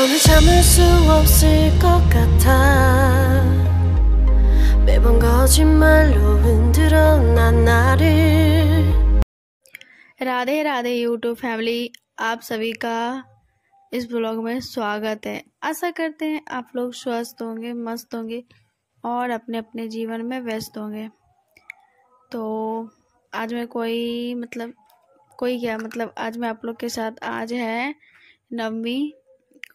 더는 참을 수 없을 것 같아 매번 거짓말로 흔들어 난 나를 Radhe Radhe YouTube family आप सभी का इस ब्लॉग में स्वागत है आशा करते हैं आप लोग स्वस्थ होंगे मस्त होंगे और अपने अपने जीवन में व्यस्त होंगे तो आज मैं कोई मतलब कोई क्या मतलब आज मैं आप लोग के साथ आज है नवमी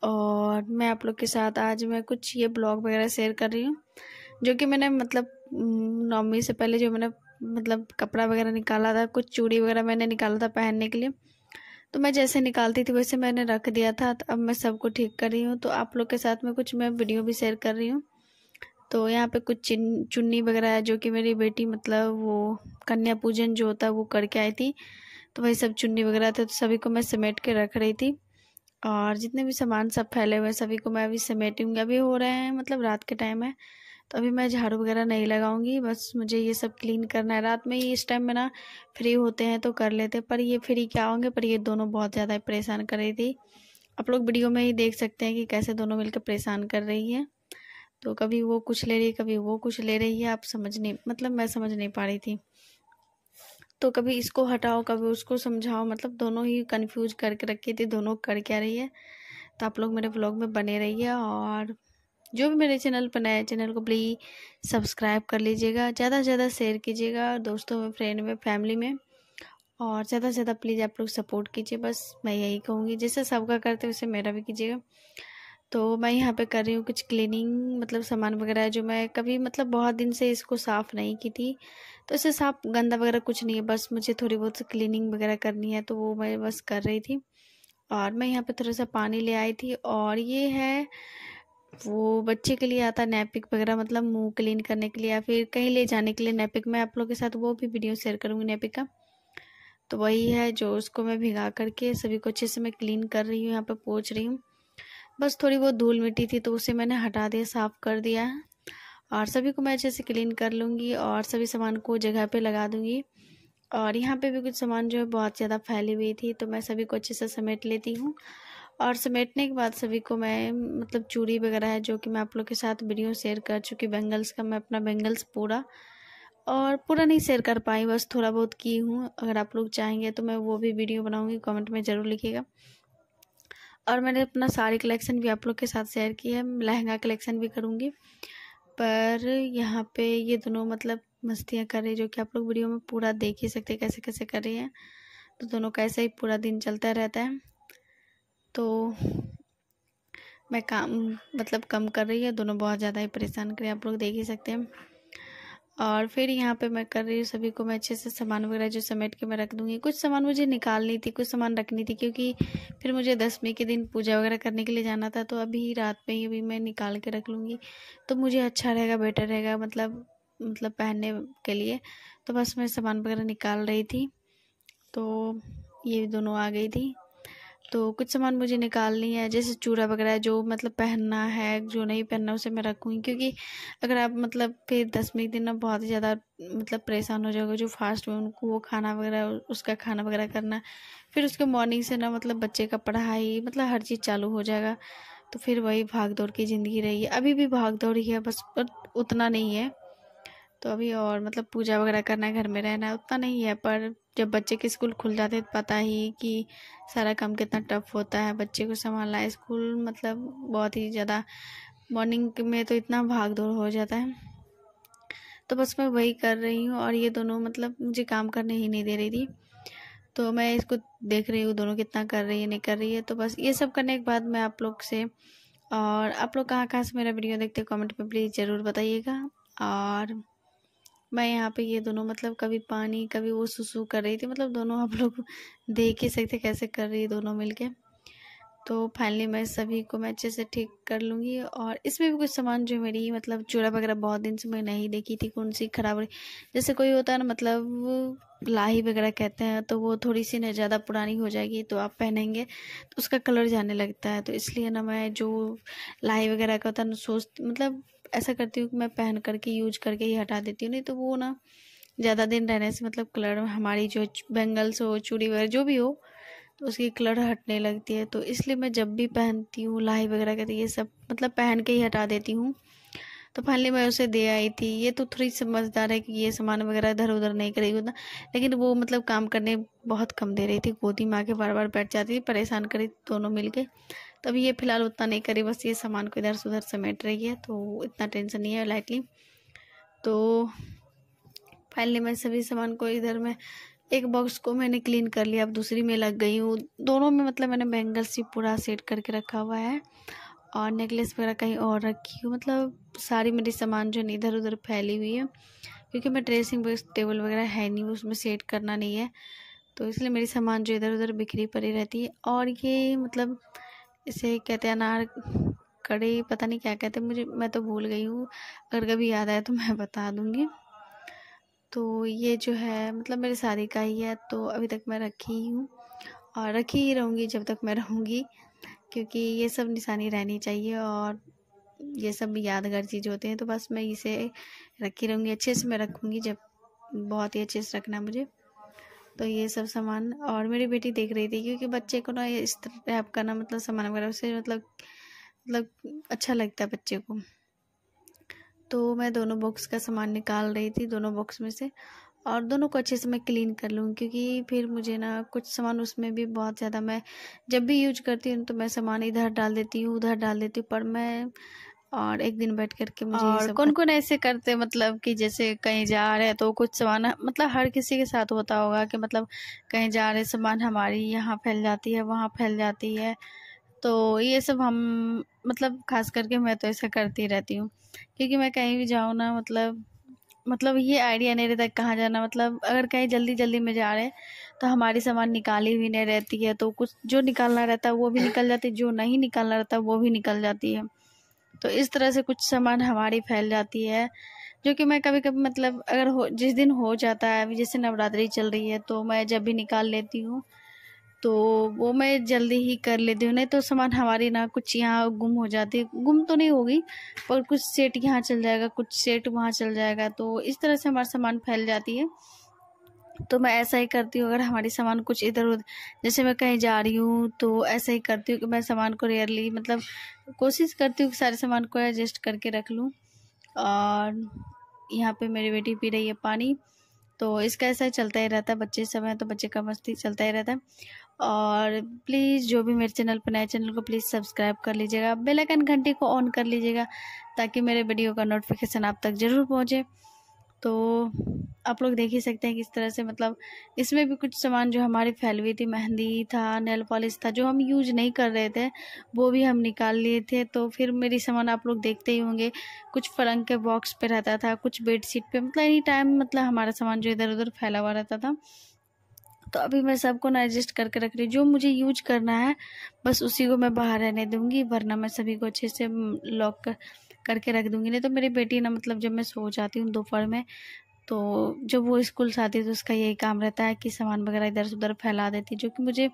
और मैं आप लोग के साथ आज मैं कुछ ये ब्लॉग वगैरह शेयर कर रही हूँ जो कि मैंने मतलब नौवीं से पहले जो मैंने मतलब कपड़ा वगैरह निकाला था कुछ चूड़ी वगैरह मैंने निकाला था पहनने के लिए तो मैं जैसे निकालती थी वैसे मैंने रख दिया था तो अब मैं सबको ठीक कर रही हूँ तो आप लोग के साथ में कुछ मैं वीडियो भी शेयर कर रही हूँ तो यहाँ पे कुछ चुन्नी वगैरह है जो कि मेरी बेटी मतलब वो कन्या पूजन जो होता है वो करके आई थी तो वही सब चुन्नी वगैरह थे तो सभी को मैं समेट के रख रही थी और जितने भी सामान सब फैले हुए हैं सभी को मैं अभी समेटूंगी अभी हो रहे हैं मतलब रात के टाइम है तो अभी मैं झाड़ू वगैरह नहीं लगाऊंगी बस मुझे ये सब क्लीन करना है रात में ये इस टाइम में ना फ्री होते हैं तो कर लेते पर ये फ्री क्या होंगे पर ये दोनों बहुत ज़्यादा परेशान कर रही थी आप लोग वीडियो में ही देख सकते हैं कि कैसे दोनों मिलकर परेशान कर रही है तो कभी वो कुछ ले रही है कभी वो कुछ ले रही है आप समझ नहीं मतलब मैं समझ नहीं पा रही थी तो कभी इसको हटाओ कभी उसको समझाओ मतलब दोनों ही कंफ्यूज करके रखे थे दोनों कर क्या रही है तो आप लोग मेरे ब्लॉग में बने रहिए और जो भी मेरे चैनल पर नया चैनल को प्लीज़ सब्सक्राइब कर लीजिएगा ज़्यादा से ज़्यादा शेयर कीजिएगा दोस्तों में फ्रेंड में फैमिली में और ज़्यादा से ज़्यादा प्लीज़ आप लोग सपोर्ट कीजिए बस मैं यही कहूँगी जैसे सबका करते वैसे मेरा भी कीजिएगा तो मैं यहाँ पे कर रही हूँ कुछ क्लीनिंग मतलब सामान वगैरह जो मैं कभी मतलब बहुत दिन से इसको साफ़ नहीं की थी तो इसे साफ गंदा वगैरह कुछ नहीं है बस मुझे थोड़ी बहुत क्लीनिंग वगैरह करनी है तो वो मैं बस कर रही थी और मैं यहाँ पे थोड़ा सा पानी ले आई थी और ये है वो बच्चे के लिए आता नैपिक वगैरह मतलब मुँह क्लीन करने के लिए या फिर कहीं ले जाने के लिए नैपिक मैं आप लोग के साथ वो भी वीडियो शेयर करूँगी नैपिक का तो वही है जो उसको मैं भिगा करके सभी को अच्छे से मैं क्लीन कर रही हूँ यहाँ पर पहुँच रही हूँ बस थोड़ी बहुत धूल मिट्टी थी तो उसे मैंने हटा दिया साफ़ कर दिया है और सभी को मैं अच्छे से क्लीन कर लूँगी और सभी सामान को जगह पे लगा दूँगी और यहाँ पे भी कुछ सामान जो है बहुत ज़्यादा फैली हुई थी तो मैं सभी को अच्छे से समेट लेती हूँ और समेटने के बाद सभी को मैं मतलब चूड़ी वगैरह है जो कि मैं आप लोग के साथ वीडियो शेयर कर चुकी बेंगल्स का मैं अपना बेंगल्स पूरा और पूरा नहीं शेयर कर पाई बस थोड़ा बहुत की हूँ अगर आप लोग चाहेंगे तो मैं वो भी वीडियो बनाऊँगी कमेंट में ज़रूर लिखिएगा और मैंने अपना साड़ी कलेक्शन भी आप लोग के साथ शेयर किया है लहंगा कलेक्शन भी करूँगी पर यहाँ पे ये दोनों मतलब मस्तियाँ कर रही है जो कि आप लोग वीडियो में पूरा देख ही सकते कैसे कैसे कर रही है तो दोनों का ऐसा ही पूरा दिन चलता रहता है तो मैं काम मतलब कम कर रही है दोनों बहुत ज़्यादा ही परेशान करें आप लोग देख ही सकते हैं और फिर यहाँ पे मैं कर रही हूँ सभी को मैं अच्छे से सामान वगैरह जो समेट के मैं रख दूँगी कुछ सामान मुझे निकालनी थी कुछ सामान रखनी थी क्योंकि फिर मुझे दसवीं के दिन पूजा वगैरह करने के लिए जाना था तो अभी रात में ही अभी मैं निकाल के रख लूँगी तो मुझे अच्छा रहेगा बेटर रहेगा मतलब मतलब पहनने के लिए तो बस मैं सामान वगैरह निकाल रही थी तो ये दोनों आ गई थी तो कुछ सामान मुझे निकालनी है जैसे चूड़ा वगैरह जो मतलब पहनना है जो नहीं पहनना उसे मैं रखूँगी क्योंकि अगर आप मतलब फिर दसवें दिन ना बहुत ही ज़्यादा मतलब परेशान हो जाओगे जो फास्ट में उनको वो खाना वगैरह उसका खाना वगैरह करना फिर उसके मॉर्निंग से ना मतलब बच्चे का पढ़ाई मतलब हर चीज़ चालू हो जाएगा तो फिर वही भाग दौड़ की ज़िंदगी रही है अभी भी भाग दौड़ ही है बस उतना नहीं है तो अभी और मतलब पूजा वगैरह करना है घर में रहना है उतना नहीं है पर जब बच्चे के स्कूल खुल जाते तो पता ही कि सारा काम कितना टफ होता है बच्चे को संभालना है स्कूल मतलब बहुत ही ज़्यादा मॉर्निंग में तो इतना भाग दौड़ हो जाता है तो बस मैं वही कर रही हूँ और ये दोनों मतलब मुझे काम करने ही नहीं दे रही थी तो मैं इसको देख रही हूँ दोनों कितना कर रही है नहीं कर रही है तो बस ये सब करने के बाद मैं आप लोग से और आप लोग कहाँ कहाँ से मेरा वीडियो देखते हैं कमेंट में प्लीज़ ज़रूर बताइएगा और मैं यहाँ पे ये दोनों मतलब कभी पानी कभी वो सुसु कर रही थी मतलब दोनों आप लोग देख ही सकते कैसे कर रही है दोनों मिलके तो फाइनली मैं सभी को मैं अच्छे से ठीक कर लूँगी और इसमें भी कुछ सामान जो मेरी मतलब चूड़ा वगैरह बहुत दिन से मैं नहीं देखी थी कौन सी खराब रही जैसे कोई होता है ना मतलब लाही वगैरह कहते हैं तो वो थोड़ी सी ना ज़्यादा पुरानी हो जाएगी तो आप पहनेंगे तो उसका कलर जाने लगता है तो इसलिए ना मैं जो लाही वगैरह का होता है ना सोच मतलब ऐसा करती हूँ कि मैं पहन करके यूज करके ही हटा देती हूँ नहीं तो वो ना ज़्यादा दिन रहने से मतलब कलर हमारी जो बेंगल्स हो चूड़ी वगैरह जो भी हो तो उसकी कलर हटने लगती है तो इसलिए मैं जब भी पहनती हूँ लाई वगैरह करती तो ये सब मतलब पहन के ही हटा देती हूँ तो फाइनली मैं उसे दे आई थी ये तो थोड़ी समझदार है कि ये सामान वगैरह इधर उधर नहीं करेगी उतना लेकिन वो मतलब काम करने बहुत कम दे रही थी गोदी माँ के बार बार बैठ जाती थी परेशान करी दोनों मिल के तब ये फ़िलहाल उतना नहीं करी बस ये सामान को इधर से उधर समेट रही है तो इतना टेंशन नहीं है लाइटली तो फाइनली मैं सभी सामान को इधर में एक बॉक्स को मैंने क्लीन कर लिया अब दूसरी में लग गई हूँ दोनों में मतलब मैंने बैंगल्स ही पूरा सेट करके रखा हुआ है और नेकलेस वगैरह कहीं और रखी हूँ मतलब सारी मेरी सामान जो है इधर उधर फैली हुई है क्योंकि मैं ड्रेसिंग टेबल वगैरह है नहीं उसमें सेट करना नहीं है तो इसलिए मेरी सामान जो इधर उधर बिखरी पड़ी रहती है और ये मतलब इसे कहते हैं अनार कड़े पता नहीं क्या कहते मुझे मैं तो भूल गई हूँ अगर कभी याद आया तो मैं बता दूँगी तो ये जो है मतलब मेरे सारे का ही है तो अभी तक मैं रखी ही हूँ और रखी ही रहूँगी जब तक मैं रहूँगी क्योंकि ये सब निशानी रहनी चाहिए और ये सब यादगार चीज़ होते हैं तो बस मैं इसे रखी रहूँगी अच्छे से मैं रखूँगी जब बहुत ही अच्छे से रखना मुझे तो ये सब सामान और मेरी बेटी देख रही थी क्योंकि बच्चे को ना इस रैप करना मतलब सामान वगैरह उससे मतलब मतलब अच्छा लगता है बच्चे को तो मैं दोनों बॉक्स का सामान निकाल रही थी दोनों बॉक्स में से और दोनों को अच्छे से मैं क्लीन कर लूँ क्योंकि फिर मुझे ना कुछ सामान उसमें भी बहुत ज़्यादा मैं जब भी यूज करती हूँ तो मैं सामान इधर डाल देती हूँ उधर डाल देती हूँ पर मैं और एक दिन बैठ करके मुझे और कौन कौन ऐसे करते मतलब कि जैसे कहीं जा रहे हैं तो कुछ सामान मतलब हर किसी के साथ होता होगा कि मतलब कहीं जा रहे सामान हमारी यहाँ फैल जाती है वहाँ फैल जाती है तो ये सब हम मतलब खास करके मैं तो ऐसा करती रहती हूँ क्योंकि मैं कहीं भी जाऊँ ना मतलब मतलब ये आइडिया नहीं रहता कहाँ जाना मतलब अगर कहीं जल्दी जल्दी में जा रहे हैं तो हमारी सामान निकाली भी नहीं रहती है तो कुछ जो निकालना रहता है वो भी निकल जाती है जो नहीं निकालना रहता वो भी निकल जाती है तो इस तरह से कुछ सामान हमारी फैल जाती है जो कि मैं कभी कभी मतलब अगर हो जिस दिन हो जाता है अभी जैसे नवरात्रि चल रही है तो मैं जब भी निकाल लेती हूँ तो वो मैं जल्दी ही कर लेती हूँ नहीं तो सामान हमारी ना कुछ यहाँ गुम हो जाती गुम तो नहीं होगी पर कुछ सेट यहाँ चल जाएगा कुछ सेट वहाँ चल जाएगा तो इस तरह से हमारा सामान फैल जाती है तो मैं ऐसा ही करती हूँ अगर हमारी सामान कुछ इधर उधर जैसे मैं कहीं जा रही हूँ तो ऐसा ही करती हूँ कि मैं सामान को रेयरली मतलब कोशिश करती हूँ कि सारे सामान को एडजस्ट करके रख लूँ और यहाँ पे मेरी बेटी पी रही है पानी तो इसका ऐसा ही चलता ही रहता है बच्चे समय तो बच्चे का मस्ती चलता ही रहता है और प्लीज़ जो भी मेरे चैनल पर नए चैनल को प्लीज़ सब्सक्राइब कर लीजिएगा बेल आइकन घंटी को ऑन कर लीजिएगा ताकि मेरे वीडियो का नोटिफिकेशन आप तक ज़रूर पहुँचे तो आप लोग देख ही सकते हैं किस तरह से मतलब इसमें भी कुछ सामान जो हमारी फैल हुई थी मेहंदी था नेल पॉलिश था जो हम यूज नहीं कर रहे थे वो भी हम निकाल लिए थे तो फिर मेरी सामान आप लोग देखते ही होंगे कुछ फरंग के बॉक्स पे रहता था कुछ बेडशीट पे मतलब एनी टाइम मतलब हमारा सामान जो इधर उधर फैला हुआ रहता था तो अभी मैं सबको ना एडजस्ट करके रख रही जो मुझे यूज करना है बस उसी को मैं बाहर रहने दूँगी वरना मैं सभी को अच्छे से लॉक कर, करके रख दूँगी नहीं तो मेरी बेटी ना मतलब जब मैं सो जाती हूँ दोपहर में तो जब वो स्कूल से आती है तो उसका यही काम रहता है कि सामान वगैरह इधर से उधर फैला देती जो कि मुझे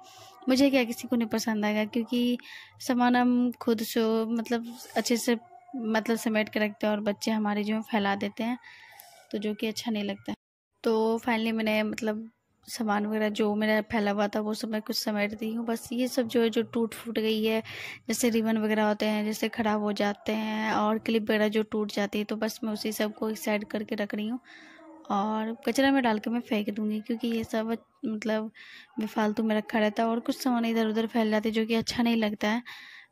मुझे क्या किसी को नहीं पसंद आएगा क्योंकि सामान हम खुद से मतलब अच्छे से मतलब समेट के रखते हैं और बच्चे हमारे जो फैला देते हैं तो जो कि अच्छा नहीं लगता तो फाइनली मैंने मतलब सामान वगैरह जो मेरा फैला हुआ था वो सब मैं कुछ समेट दी हूँ बस ये सब जो है जो टूट फूट गई है जैसे रिबन वगैरह होते हैं जैसे ख़राब हो जाते हैं और क्लिप वगैरह जो टूट जाती है तो बस मैं उसी सब को एक साइड करके रख रही हूँ और कचरा में डाल के मैं फेंक दूँगी क्योंकि ये सब मतलब बेफालतू में रखा रहता है और कुछ सामान इधर उधर फैल जाते जो कि अच्छा नहीं लगता है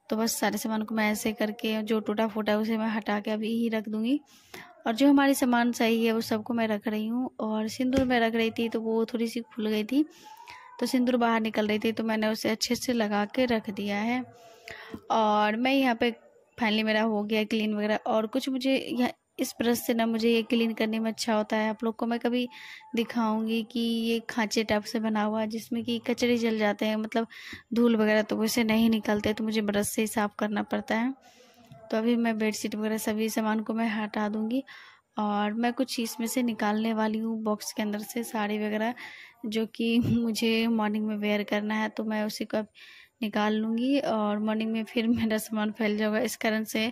तो बस सारे सामान को मैं ऐसे करके जो टूटा फूटा उसे मैं हटा के अभी ही रख दूँगी और जो हमारे सामान सही है वो सबको मैं रख रही हूँ और सिंदूर मैं रख रही थी तो वो थोड़ी सी खुल गई थी तो सिंदूर बाहर निकल रही थी तो मैंने उसे अच्छे से लगा के रख दिया है और मैं यहाँ पे फाइनली मेरा हो गया क्लीन वगैरह और कुछ मुझे यहाँ इस ब्रश से ना मुझे ये क्लीन करने में अच्छा होता है आप लोग को मैं कभी दिखाऊंगी कि ये खांचे टाइप से बना हुआ है जिसमें कि कचरे जल जाते हैं मतलब धूल वगैरह तो वैसे नहीं निकलते तो मुझे ब्रश से ही साफ़ करना पड़ता है तो अभी मैं बेडशीट वगैरह सभी सामान को मैं हटा दूंगी और मैं कुछ इसमें से निकालने वाली हूँ बॉक्स के अंदर से साड़ी वगैरह जो कि मुझे मॉर्निंग में वेयर करना है तो मैं उसी को निकाल लूँगी और मॉर्निंग में फिर मेरा सामान फैल जाएगा इस कारण से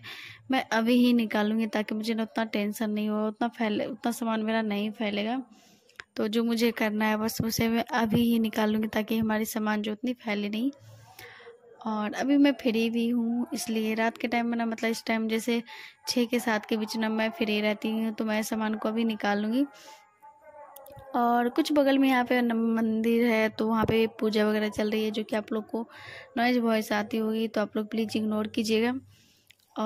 मैं अभी ही निकालूँगी ताकि मुझे ना उतना टेंशन नहीं हो उतना फैले उतना सामान मेरा नहीं फैलेगा तो जो मुझे करना है बस उसे मैं अभी ही निकाल लूँगी ताकि हमारी सामान जो उतनी फैले नहीं और अभी मैं फ्री भी हूँ इसलिए रात के टाइम में ना मतलब इस टाइम जैसे छः के सात के बीच ना मैं फ्री रहती हूँ तो मैं सामान को अभी निकाल लूँगी और कुछ बगल में यहाँ पे मंदिर है तो वहाँ पे पूजा वगैरह चल रही है जो कि आप लोग को नॉइज़ वॉइस आती होगी तो आप लोग प्लीज़ इग्नोर कीजिएगा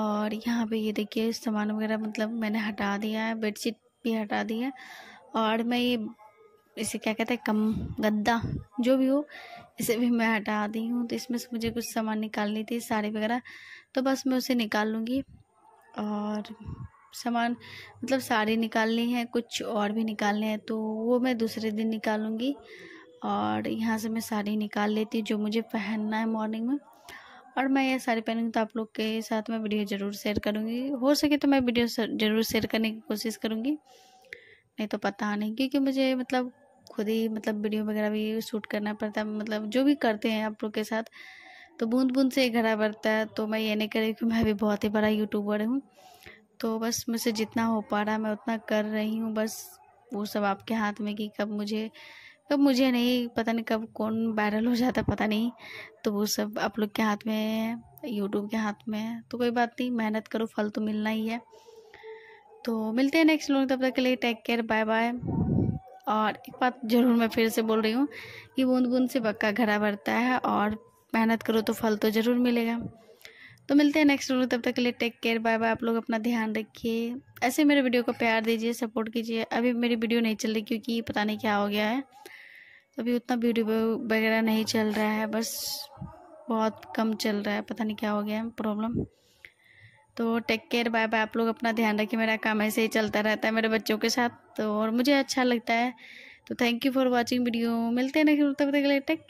और यहाँ पे ये देखिए सामान वगैरह मतलब मैंने हटा दिया है बेडशीट भी हटा दी है और मैं ये इसे क्या कहते हैं कम गद्दा जो भी हो इसे भी मैं हटा दी हूँ तो इसमें से मुझे कुछ सामान निकालनी थी साड़ी वगैरह तो बस मैं उसे निकाल लूँगी और सामान मतलब साड़ी निकालनी है कुछ और भी निकालने हैं तो वो मैं दूसरे दिन निकालूँगी और यहाँ से मैं साड़ी निकाल लेती हूँ जो मुझे पहनना है मॉर्निंग में और मैं ये साड़ी पहनूँगी तो आप लोग के साथ मैं वीडियो ज़रूर शेयर करूँगी हो सके तो मैं वीडियो ज़रूर शेयर करने की कोशिश करूँगी नहीं तो पता नहीं क्योंकि मुझे मतलब खुद ही मतलब वीडियो वगैरह भी शूट करना पड़ता है मतलब जो भी करते हैं आप लोग के साथ तो बूंद बूंद से ही घड़ा बढ़ता है तो मैं ये नहीं कर रही कि मैं भी बहुत ही बड़ा यूट्यूबर हूँ तो बस मुझसे जितना हो पा रहा मैं उतना कर रही हूँ बस वो सब आपके हाथ में कि कब मुझे कब मुझे नहीं पता नहीं कब कौन वायरल हो जाता पता नहीं तो वो सब आप लोग के हाथ में है यूट्यूब के हाथ में है तो कोई बात नहीं मेहनत करो फल तो मिलना ही है तो मिलते हैं नेक्स्ट लोग तब तक के लिए टेक केयर बाय बाय और एक बात ज़रूर मैं फिर से बोल रही हूँ कि बूंद बूंद से पक्का घरा भरता है और मेहनत करो तो फल तो ज़रूर मिलेगा तो मिलते हैं नेक्स्ट वीडियो तब तक के लिए टेक केयर बाय बाय आप लोग अपना ध्यान रखिए ऐसे मेरे वीडियो को प्यार दीजिए सपोर्ट कीजिए अभी मेरी वीडियो नहीं चल रही क्योंकि पता नहीं क्या हो गया है अभी उतना वीडियो वगैरह नहीं चल रहा है बस बहुत कम चल रहा है पता नहीं क्या हो गया है प्रॉब्लम तो टेक केयर बाय बाय आप लोग अपना ध्यान रखिए मेरा काम ऐसे ही चलता रहता है मेरे बच्चों के साथ तो और मुझे अच्छा लगता है तो thank you for watching video मिलते हैं नहीं तब तक टेक केयर